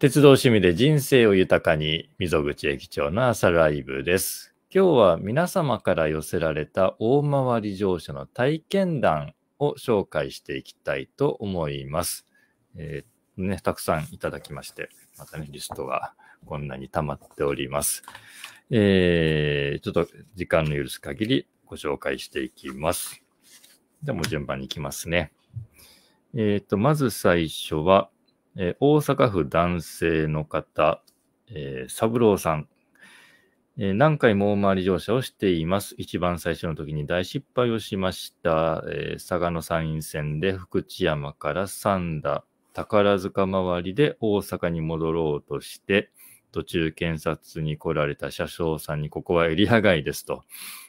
鉄道趣味で人生を豊かに、溝口駅長の朝ライブです。今日は皆様から寄せられた大回り乗車の体験談を紹介していきたいと思います。えー、ね、たくさんいただきまして、またね、リストがこんなに溜まっております。えー、ちょっと時間の許す限りご紹介していきます。でもう順番に行きますね。えっ、ー、と、まず最初は、えー、大阪府男性の方、えー、三郎さん、えー、何回も大回り乗車をしています。一番最初の時に大失敗をしました。えー、佐賀の参院選で福知山から三田、宝塚周りで大阪に戻ろうとして、途中検察に来られた車掌さんにここはエリア外ですと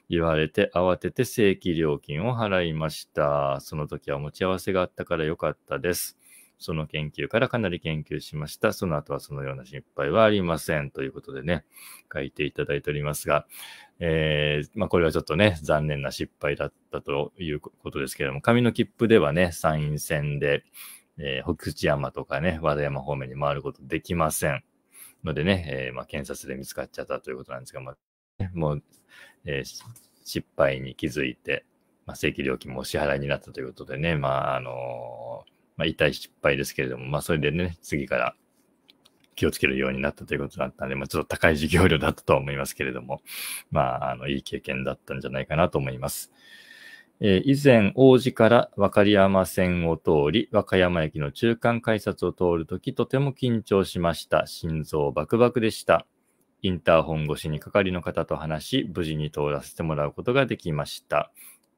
言われて慌てて正規料金を払いました。その時は持ち合わせがあったから良かったです。その研究からかなり研究しました。その後はそのような心配はありません。ということでね、書いていただいておりますが、えー、まあ、これはちょっとね、残念な失敗だったということですけれども、紙の切符ではね、参院選で、えー、北口山とかね、和田山方面に回ることできません。のでね、えー、まあ、検察で見つかっちゃったということなんですが、まあ、もう、え失敗に気づいて、まあ、正規料金もお支払いになったということでね、まあ、あのまあ、痛い失敗ですけれども、まあ、それでね、次から気をつけるようになったということだったんで、まあ、ちょっと高い授業料だったとは思いますけれども、まあ、あの、いい経験だったんじゃないかなと思います。えー、以前、王子から和歌山線を通り、和歌山駅の中間改札を通るとき、とても緊張しました。心臓バクバクでした。インターホン越しに係の方と話し、無事に通らせてもらうことができました。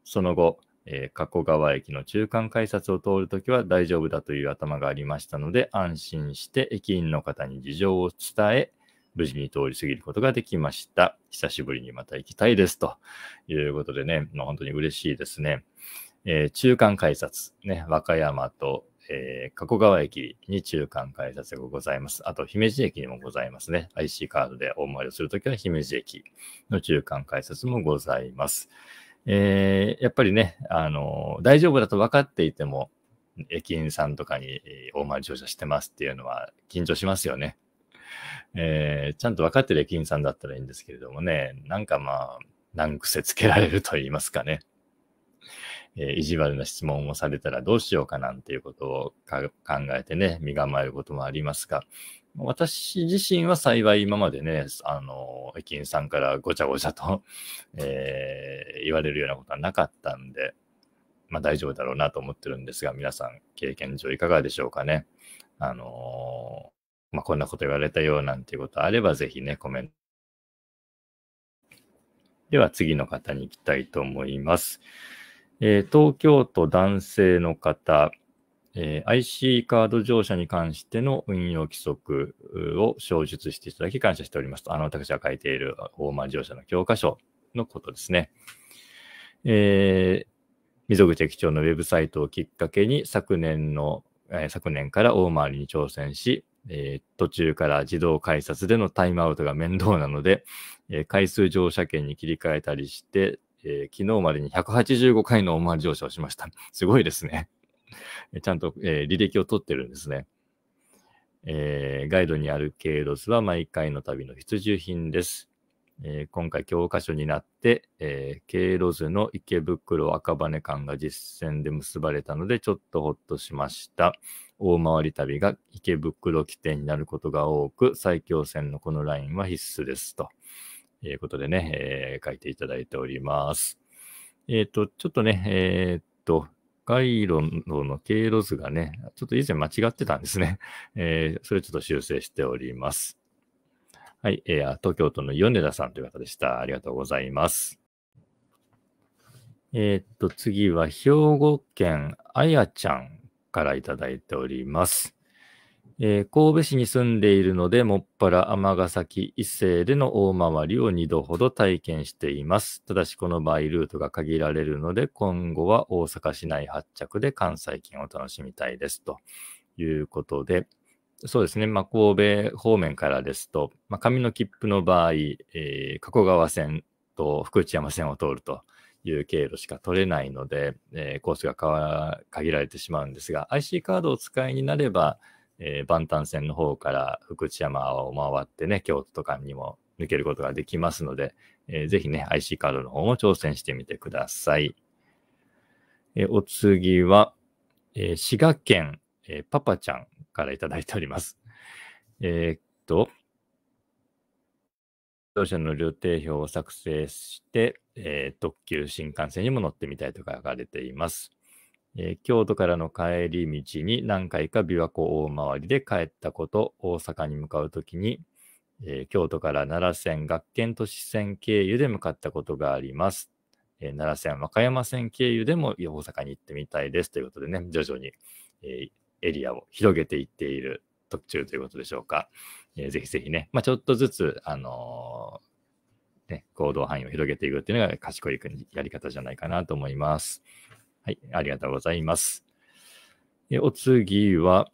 その後、えー、加古川駅の中間改札を通るときは大丈夫だという頭がありましたので、安心して駅員の方に事情を伝え、無事に通り過ぎることができました。久しぶりにまた行きたいです。ということでね、まあ、本当に嬉しいですね。えー、中間改札、ね、和歌山と、えー、加古川駅に中間改札がございます。あと、姫路駅にもございますね。IC カードでお参りをするときは姫路駅の中間改札もございます。えー、やっぱりね、あの、大丈夫だと分かっていても、駅員さんとかに大回り乗車してますっていうのは緊張しますよね。えー、ちゃんと分かってる駅員さんだったらいいんですけれどもね、なんかまあ、難癖つけられると言いますかね。えー、意地悪な質問をされたらどうしようかなんていうことを考えてね、身構えることもありますが、私自身は幸い今までね、あの、駅員さんからごちゃごちゃと えー、言われるようなことはなかったんで、まあ大丈夫だろうなと思ってるんですが、皆さん経験上いかがでしょうかね。あのー、まあこんなこと言われたよなんていうことあれば、ぜひね、コメント。では次の方に行きたいと思います。えー、東京都男性の方、えー、IC カード乗車に関しての運用規則を詳述していただき感謝しております。あの、私が書いている大ォーマ乗車の教科書のことですね。えー、溝口駅長のウェブサイトをきっかけに昨年の、えー、昨年から大回りに挑戦し、えー、途中から自動改札でのタイムアウトが面倒なので、え回数乗車券に切り替えたりして、え昨日までに185回の大回り乗車をしました。すごいですね。ちゃんと、えー、履歴を取ってるんですね。えー、ガイドにある経路図は毎回の旅の必需品です。えー、今回教科書になって、え経路図の池袋赤羽間が実践で結ばれたのでちょっとほっとしました。大回り旅が池袋起点になることが多く、埼京線のこのラインは必須です。ということでね、えー、書いていただいております。えっ、ー、と、ちょっとね、えっ、と、回路の経路図がね、ちょっと以前間違ってたんですね。えー、それちょっと修正しております。はい、えー、東京都の米田さんという方でした。ありがとうございます。えー、っと、次は兵庫県あやちゃんからいただいております。えー、神戸市に住んでいるので、もっぱら尼崎、伊勢での大回りを2度ほど体験しています。ただし、この場合、ルートが限られるので、今後は大阪市内発着で関西圏を楽しみたいです。ということで、そうですね、まあ、神戸方面からですと、まあ、紙の切符の場合、えー、加古川線と福知山線を通ると。いう経路しか取れないので、えー、コースが限られてしまうんですが、IC カードを使いになれば、えー、万端線の方から福知山を回ってね、京都とかにも抜けることができますので、えー、ぜひね、IC カードの方も挑戦してみてください。えー、お次は、えー、滋賀県、えパパちゃんからいただいております。えっと、自動車の旅程表を作成して、え特急新幹線にも乗ってみたいと書かれています。えー、京都からの帰り道に何回か琵琶湖大回りで帰ったこと、大阪に向かうときに、えー、京都から奈良線、学研都市線経由で向かったことがあります。えー、奈良線、和歌山線経由でも大阪に行ってみたいですということでね、徐々に、えエリアを広げていっている特注ということでしょうか。えー、ぜひぜひね、まあ、ちょっとずつ、あのね、行動範囲を広げていくっていうのが賢いやり方じゃないかなと思います。はい、ありがとうございます。えお次は、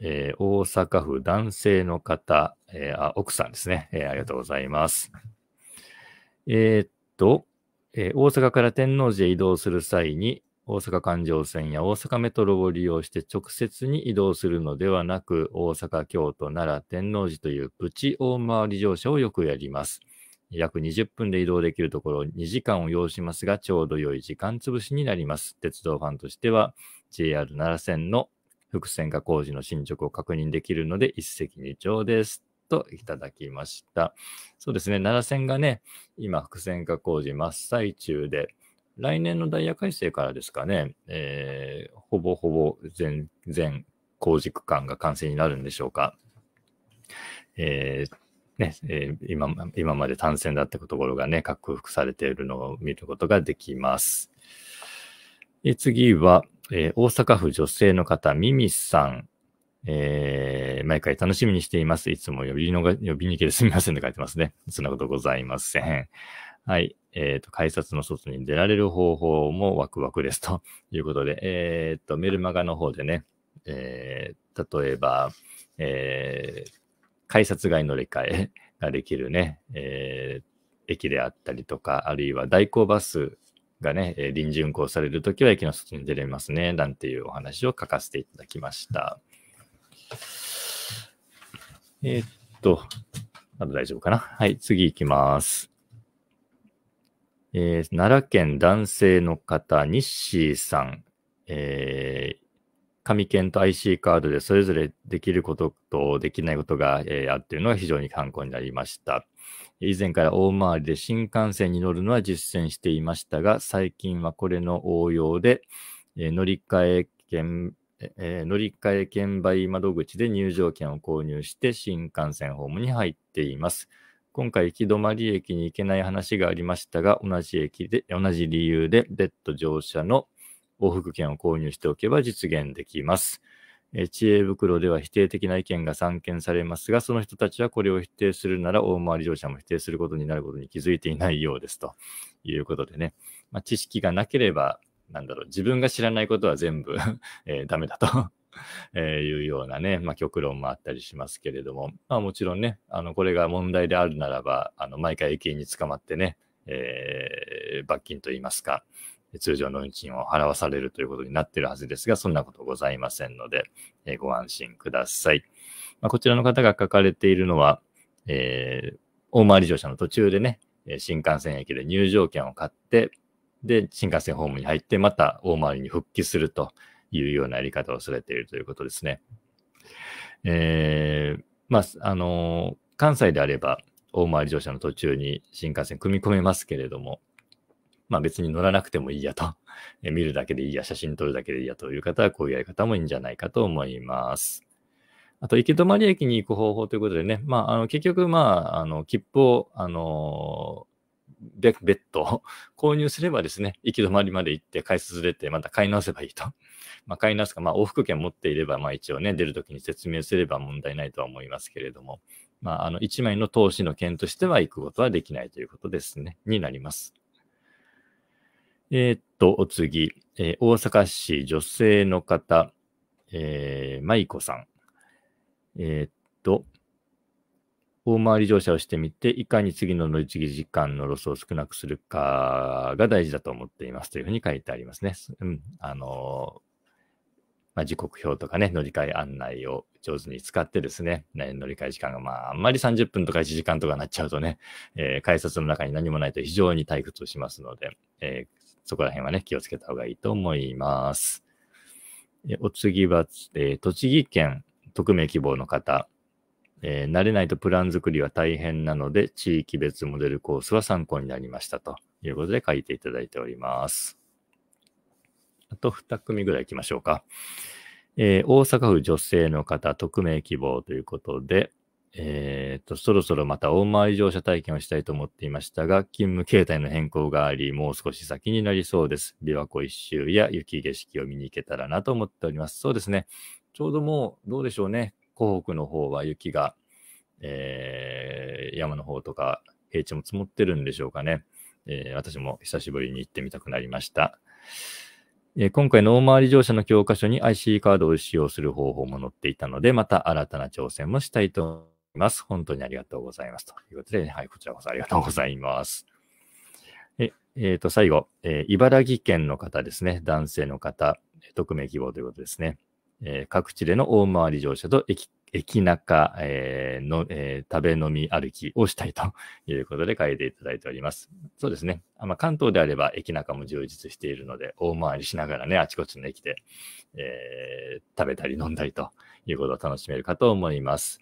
えー、大阪府男性の方、えー、あ、奥さんですね、えー、ありがとうございます。えー、っと、え大阪から天王寺へ移動する際に、大阪環状線や大阪メトロを利用して直接に移動するのではなく、大阪、京都、奈良、天王寺というプチ大回り乗車をよくやります。約20分で移動できるところ2時間を要しますが、ちょうど良い時間潰しになります。鉄道ファンとしては JR 奈良線の伏線化工事の進捗を確認できるので一石二鳥です。といただきました。そうですね、奈良線がね、今伏線化工事真っ最中で、来年のダイヤ改正からですかね、えー、ほぼほぼ全、然工事区間が完成になるんでしょうか。えー、ね、えー、今今まで単線だったところがね、克服されているのを見ることができます。え次は、えー、大阪府女性の方、ミミさん。えー、毎回楽しみにしています。いつも呼びのが、呼びに行けるすみませんと書いてますね。そんなことございません。はい。えっ、ー、と、改札の外に出られる方法もワクワクです。ということで、えっ、ー、と、メルマガの方でね、えー、例えば、えー、改札外乗り換えができるね、えー、駅であったりとか、あるいは代行バスがね、えー、臨時運行されるときは駅の外に出れますね、なんていうお話を書かせていただきました。えー、っと、まだ大丈夫かな。はい、次行きます。えー、奈良県男性の方、ニッシーさん、えー、紙券と IC カードでそれぞれできることとできないことが、えー、あっていうのが非常に参考になりました。以前から大回りで新幹線に乗るのは実践していましたが、最近はこれの応用で、えー、乗り換え券、えー、乗り換え券売窓口で入場券を購入して新幹線ホームに入っています。今回行き止まり駅に行けない話がありましたが、同じ駅で、同じ理由で別途乗車の往復券を購入しておけば実現できます。え知恵袋では否定的な意見が散見されますが、その人たちはこれを否定するなら大回り乗車も否定することになることに気づいていないようですということでね、まあ、知識がなければ、なんだろう、自分が知らないことは全部 えー、ダメだと えいうようなね、まあ、極論もあったりしますけれども、まあ、もちろんね、あのこれが問題であるならば、あの毎回駅見に捕まってね、えー、罰金といいますか、通常の運賃を払わされるということになっているはずですが、そんなことございませんので、えご安心ください。まあ、こちらの方が書かれているのは、えー、大回り乗車の途中でね、新幹線駅で入場券を買って、で、新幹線ホームに入って、また大回りに復帰するというようなやり方をされているということですね。えー、まあ、あのー、関西であれば、大回り乗車の途中に新幹線組み込めますけれども、まあ別に乗らなくてもいいやと、え見るだけでいいや、写真撮るだけでいいやという方は、こういうやり方もいいんじゃないかと思います。あと、行き止まり駅に行く方法ということでね、まあ、あの結局、まあ、あの切符を、あの別途 購入すればですね、行き止まりまで行って買いずれて、また買い直せばいいと。まあ、買い直すか、まあ、往復券持っていれば、まあ、一応ね、出るときに説明すれば問題ないとは思いますけれども、まあ、あの、一枚の投資の券としては行くことはできないということですね、になります。えー、っと、お次、えー、大阪市女性の方、えー、舞子さん。えー、っと、大回り乗車をしてみて、いかに次の乗り継ぎ時間のロスを少なくするかが大事だと思っていますというふうに書いてありますね。うん、あのまあ、時刻表とかね、乗り換え案内を上手に使ってですね、ね乗り換え時間が、まあ、あんまり30分とか1時間とかなっちゃうとね、えー、改札の中に何もないと非常に退屈しますので、えー、そこら辺はね、気をつけた方がいいと思います。お次は、えー、栃木県匿名希望の方。えー、慣れないとプラン作りは大変なので、地域別モデルコースは参考になりましたということで書いていただいております。あと2組ぐらい行きましょうか。えー、大阪府女性の方、匿名希望ということで、えっ、と、そろそろまた大回り乗車体験をしたいと思っていましたが、勤務形態の変更があり、もう少し先になりそうです。琵琶湖一周や雪景色を見に行けたらなと思っております。そうですね。ちょうどもう、どうでしょうね。湖北の方は雪が、えー、山の方とか平地も積もってるんでしょうかね。えー、私も久しぶりに行ってみたくなりました。えー、今回の大回り乗車の教科書に IC カードを使用する方法も載っていたので、また新たな挑戦もしたいと思います。ます。本当にありがとうございます。ということで、ね、はい、こちらこそありがとうございます。え、えっ、ー、と、最後、えー、茨城県の方ですね。男性の方、匿名希望ということですね。えー、各地での大回り乗車と駅駅中、えー、の、えー、食べ飲み歩きをしたいと いうことで書いていただいております。そうですね。あま関東であれば駅中も充実しているので、大回りしながらね、あちこちの駅で、えー、食べたり飲んだりということを楽しめるかと思います。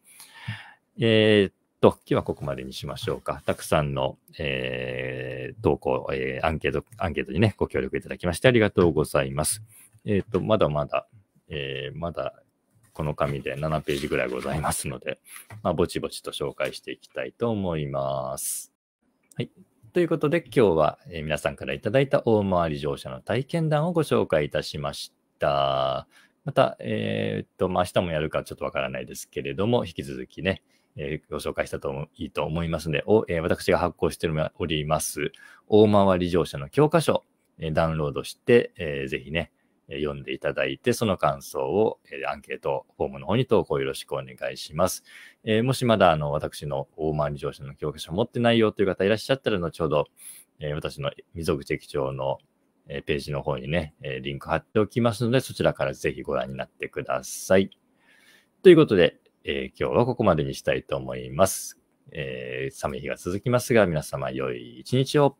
えー、っと、今日はここまでにしましょうか。たくさんの、えー、投稿、えー、アンケート、アンケートにね、ご協力いただきましてありがとうございます。えー、っと、まだまだ、えー、まだ、この紙で7ページぐらいございますので、まあ、ぼちぼちと紹介していきたいと思います。はい。ということで、今日は、え皆さんからいただいた大回り乗車の体験談をご紹介いたしました。また、えー、っと、まあ、明日もやるかちょっとわからないですけれども、引き続きね、えー、ご紹介したともいいと思いますので、おえー、私が発行しております、大回り乗車の教科書、えー、ダウンロードして、えー、ぜひね、え読んでいただいて、その感想を、えー、アンケートフォームの方に投稿よろしくお願いします。えー、もしまだあの私の大回り乗車の教科書持ってないよという方いらっしゃったら、後ほど、えー、私の溝口駅長のえページの方にね、えリンク貼っておきますので、そちらからぜひご覧になってください。ということで、え今日はここまでにしたいと思います。えー、寒い日が続きますが、皆様良い一日を。